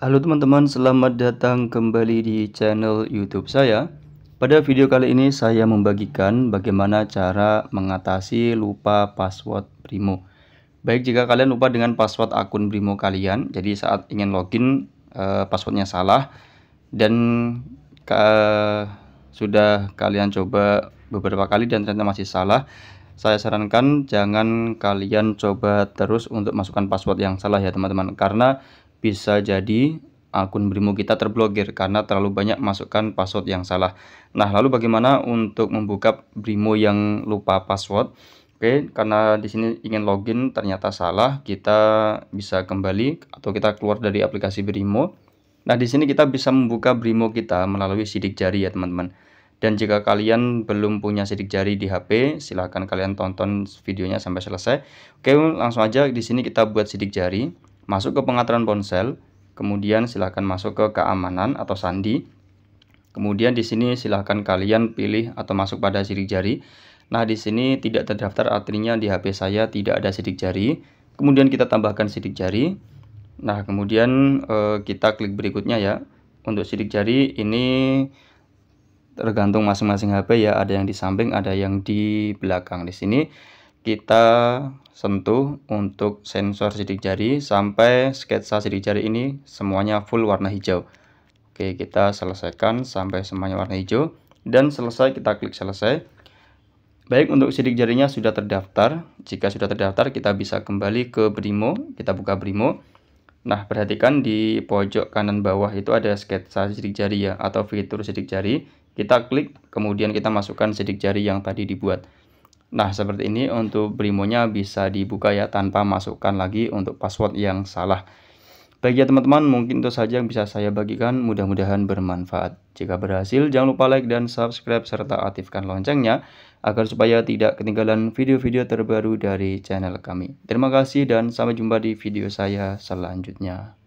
Halo teman-teman, selamat datang kembali di channel YouTube saya. Pada video kali ini saya membagikan bagaimana cara mengatasi lupa password Brimo. Baik jika kalian lupa dengan password akun Brimo kalian, jadi saat ingin login eh, passwordnya salah dan ke, sudah kalian coba beberapa kali dan ternyata masih salah, saya sarankan jangan kalian coba terus untuk masukkan password yang salah ya teman-teman karena bisa jadi akun Brimo kita terblokir karena terlalu banyak masukkan password yang salah. Nah, lalu bagaimana untuk membuka Brimo yang lupa password? Oke, karena di sini ingin login ternyata salah, kita bisa kembali atau kita keluar dari aplikasi Brimo. Nah, di sini kita bisa membuka Brimo kita melalui sidik jari ya, teman-teman. Dan jika kalian belum punya sidik jari di HP, silahkan kalian tonton videonya sampai selesai. Oke, langsung aja di sini kita buat sidik jari. Masuk ke pengaturan ponsel, kemudian silahkan masuk ke keamanan atau sandi. Kemudian di sini silahkan kalian pilih atau masuk pada sidik jari. Nah, di sini tidak terdaftar artinya di HP saya tidak ada sidik jari. Kemudian kita tambahkan sidik jari. Nah, kemudian eh, kita klik berikutnya ya. Untuk sidik jari ini tergantung masing-masing HP ya, ada yang di samping, ada yang di belakang. Di sini kita sentuh untuk sensor sidik jari sampai sketsa sidik jari ini semuanya full warna hijau. Oke, kita selesaikan sampai semuanya warna hijau dan selesai kita klik selesai. Baik, untuk sidik jarinya sudah terdaftar. Jika sudah terdaftar, kita bisa kembali ke Brimo. Kita buka Brimo. Nah, perhatikan di pojok kanan bawah itu ada sketsa sidik jari ya, atau fitur sidik jari. Kita klik, kemudian kita masukkan sidik jari yang tadi dibuat. Nah, seperti ini untuk Brimonya bisa dibuka ya tanpa masukkan lagi untuk password yang salah. Bagi ya teman-teman, mungkin itu saja yang bisa saya bagikan. Mudah-mudahan bermanfaat. Jika berhasil, jangan lupa like dan subscribe serta aktifkan loncengnya agar supaya tidak ketinggalan video-video terbaru dari channel kami. Terima kasih dan sampai jumpa di video saya selanjutnya.